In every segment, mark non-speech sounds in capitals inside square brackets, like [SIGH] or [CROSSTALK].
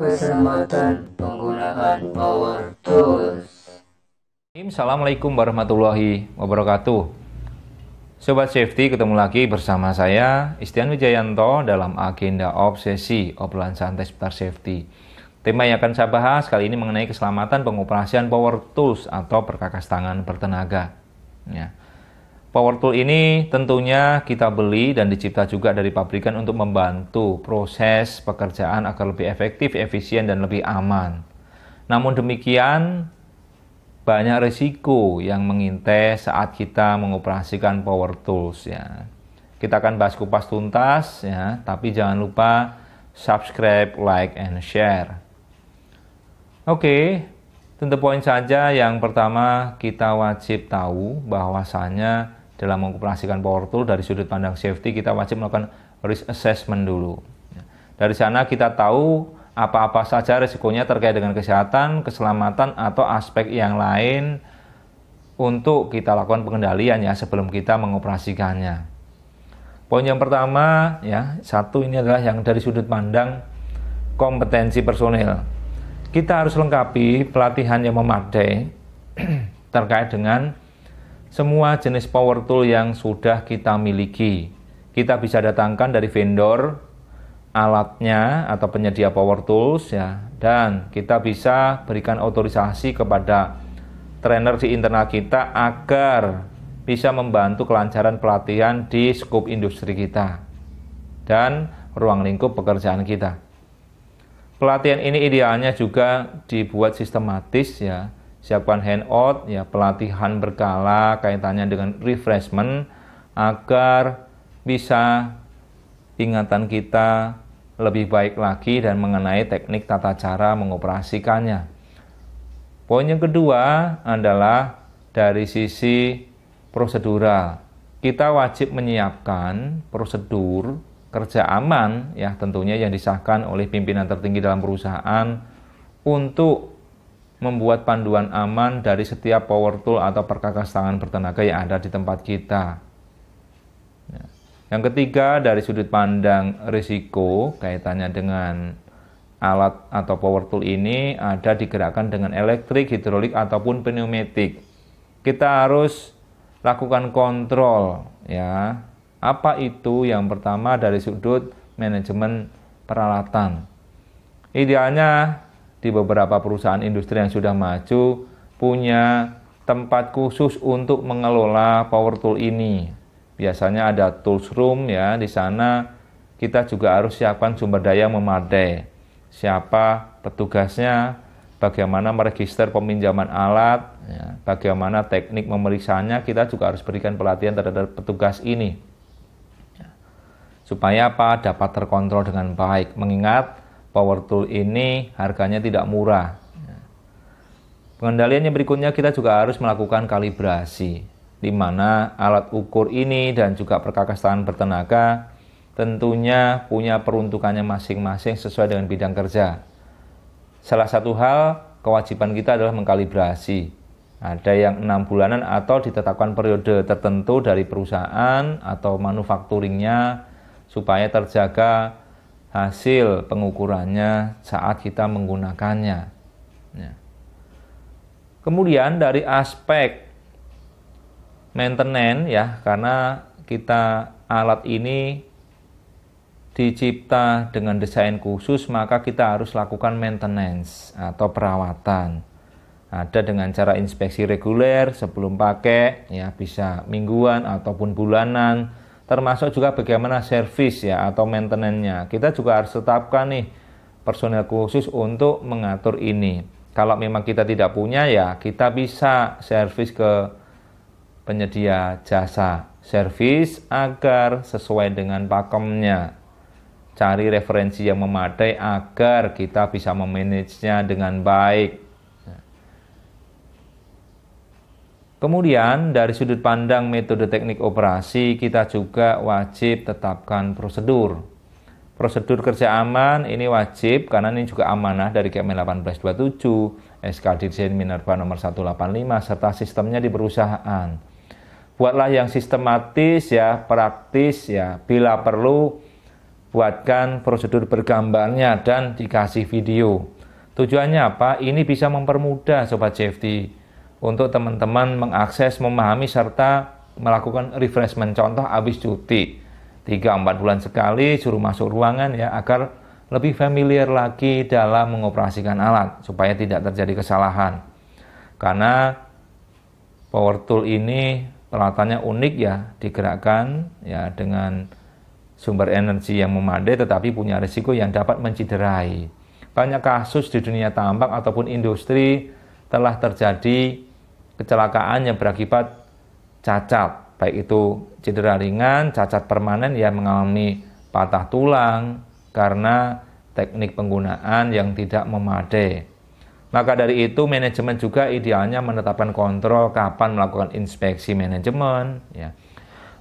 Keselamatan penggunaan power tools. Assalamualaikum warahmatullahi wabarakatuh. Sobat Safety, ketemu lagi bersama saya Istian Wijayanto dalam agenda obsesi obrolan santai seputar safety. Tema yang akan saya bahas kali ini mengenai keselamatan pengoperasian power tools atau perkakas tangan bertenaga. Ya. Power tool ini tentunya kita beli dan dicipta juga dari pabrikan untuk membantu proses pekerjaan agar lebih efektif, efisien, dan lebih aman. Namun demikian, banyak risiko yang mengintai saat kita mengoperasikan power tools ya. Kita akan bahas kupas tuntas ya, tapi jangan lupa subscribe, like, and share. Oke, tentu poin saja yang pertama kita wajib tahu bahwasanya dalam mengoperasikan power tool dari sudut pandang safety kita wajib melakukan risk assessment dulu. Dari sana kita tahu apa-apa saja risikonya terkait dengan kesehatan, keselamatan atau aspek yang lain untuk kita lakukan pengendalian ya sebelum kita mengoperasikannya. Poin yang pertama ya, satu ini adalah yang dari sudut pandang kompetensi personil. Kita harus lengkapi pelatihan yang memadai [CLEARS THROAT] terkait dengan semua jenis power tool yang sudah kita miliki. Kita bisa datangkan dari vendor alatnya atau penyedia power tools ya dan kita bisa berikan otorisasi kepada trainer di internal kita agar bisa membantu kelancaran pelatihan di skup industri kita dan ruang lingkup pekerjaan kita. Pelatihan ini idealnya juga dibuat sistematis ya siapkan handout ya pelatihan berkala kaitannya dengan refreshment agar bisa ingatan kita lebih baik lagi dan mengenai teknik tata cara mengoperasikannya. Poin yang kedua adalah dari sisi prosedural. Kita wajib menyiapkan prosedur kerja aman ya tentunya yang disahkan oleh pimpinan tertinggi dalam perusahaan untuk membuat panduan aman dari setiap power tool atau perkakas tangan bertenaga yang ada di tempat kita. Ya. Yang ketiga, dari sudut pandang risiko, kaitannya dengan alat atau power tool ini ada digerakkan dengan elektrik, hidrolik, ataupun pneumatik. Kita harus lakukan kontrol ya. Apa itu? Yang pertama dari sudut manajemen peralatan. Idealnya di beberapa perusahaan industri yang sudah maju punya tempat khusus untuk mengelola power tool ini. Biasanya ada tools room ya di sana kita juga harus siapkan sumber daya memadai. Siapa petugasnya, bagaimana meregister peminjaman alat, ya, bagaimana teknik memeriksanya, kita juga harus berikan pelatihan terhadap petugas ini. Ya. Supaya apa? Dapat terkontrol dengan baik. Mengingat power tool ini harganya tidak murah. Pengendaliannya berikutnya kita juga harus melakukan kalibrasi, di mana alat ukur ini dan juga perkakas tangan bertenaga tentunya punya peruntukannya masing-masing sesuai dengan bidang kerja. Salah satu hal kewajiban kita adalah mengkalibrasi. Ada yang enam bulanan atau ditetapkan periode tertentu dari perusahaan atau manufakturingnya supaya terjaga hasil pengukurannya saat kita menggunakannya. Ya. Kemudian dari aspek maintenance ya karena kita alat ini dicipta dengan desain khusus maka kita harus lakukan maintenance atau perawatan ada dengan cara inspeksi reguler sebelum pakai ya bisa mingguan ataupun bulanan termasuk juga bagaimana servis ya atau maintenance-nya. Kita juga harus tetapkan nih personel khusus untuk mengatur ini. Kalau memang kita tidak punya ya kita bisa servis ke penyedia jasa servis agar sesuai dengan pakemnya. Cari referensi yang memadai agar kita bisa memanage nya dengan baik. Kemudian dari sudut pandang metode teknik operasi kita juga wajib tetapkan prosedur. Prosedur kerja aman ini wajib karena ini juga amanah dari KM 1827, SK Dirjen Minerva nomor 185 serta sistemnya di perusahaan. Buatlah yang sistematis ya, praktis ya. Bila perlu buatkan prosedur bergambarnya dan dikasih video. Tujuannya apa? Ini bisa mempermudah sobat safety untuk teman-teman mengakses, memahami, serta melakukan refreshment. Contoh habis cuti, 3-4 bulan sekali suruh masuk ruangan ya, agar lebih familiar lagi dalam mengoperasikan alat, supaya tidak terjadi kesalahan. Karena power tool ini peralatannya unik ya, digerakkan ya dengan sumber energi yang memadai tetapi punya risiko yang dapat menciderai. Banyak kasus di dunia tambak ataupun industri telah terjadi kecelakaan yang berakibat cacat, baik itu cedera ringan, cacat permanen yang mengalami patah tulang karena teknik penggunaan yang tidak memadai. Maka dari itu manajemen juga idealnya menetapkan kontrol kapan melakukan inspeksi manajemen, ya.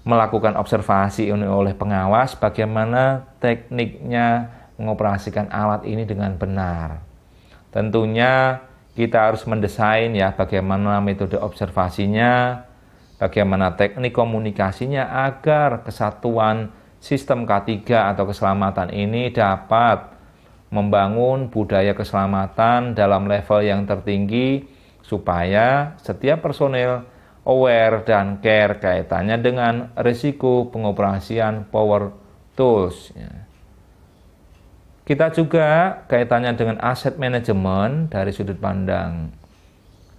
melakukan observasi oleh pengawas bagaimana tekniknya mengoperasikan alat ini dengan benar. Tentunya kita harus mendesain ya bagaimana metode observasinya, bagaimana teknik komunikasinya agar kesatuan sistem K3 atau keselamatan ini dapat membangun budaya keselamatan dalam level yang tertinggi supaya setiap personel aware dan care kaitannya dengan risiko pengoperasian power tools. Ya. Kita juga kaitannya dengan aset manajemen dari sudut pandang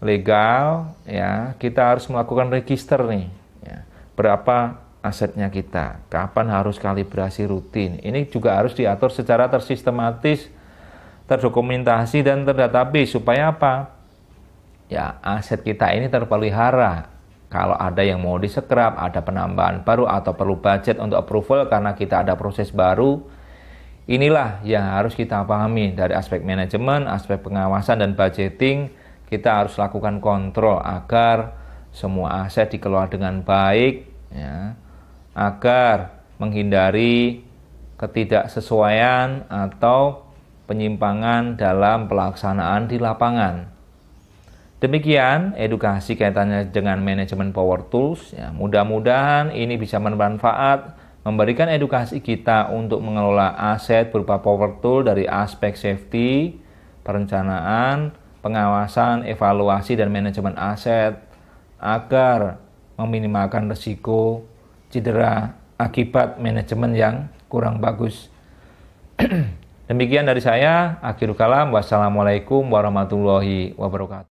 legal, ya kita harus melakukan register nih, ya. berapa asetnya kita, kapan harus kalibrasi rutin. Ini juga harus diatur secara tersistematis, terdokumentasi dan terdatabase supaya apa? Ya aset kita ini terpelihara. Kalau ada yang mau disekrap, ada penambahan baru atau perlu budget untuk approval karena kita ada proses baru, Inilah yang harus kita pahami dari aspek manajemen, aspek pengawasan dan budgeting. Kita harus lakukan kontrol agar semua aset dikelola dengan baik, ya, agar menghindari ketidaksesuaian atau penyimpangan dalam pelaksanaan di lapangan. Demikian edukasi kaitannya dengan manajemen power tools. Ya, mudah-mudahan ini bisa bermanfaat memberikan edukasi kita untuk mengelola aset berupa power tool dari aspek safety, perencanaan, pengawasan, evaluasi, dan manajemen aset agar meminimalkan resiko cedera akibat manajemen yang kurang bagus. [CLEARS THROAT] Demikian dari saya, akhir kalam, wassalamualaikum warahmatullahi wabarakatuh.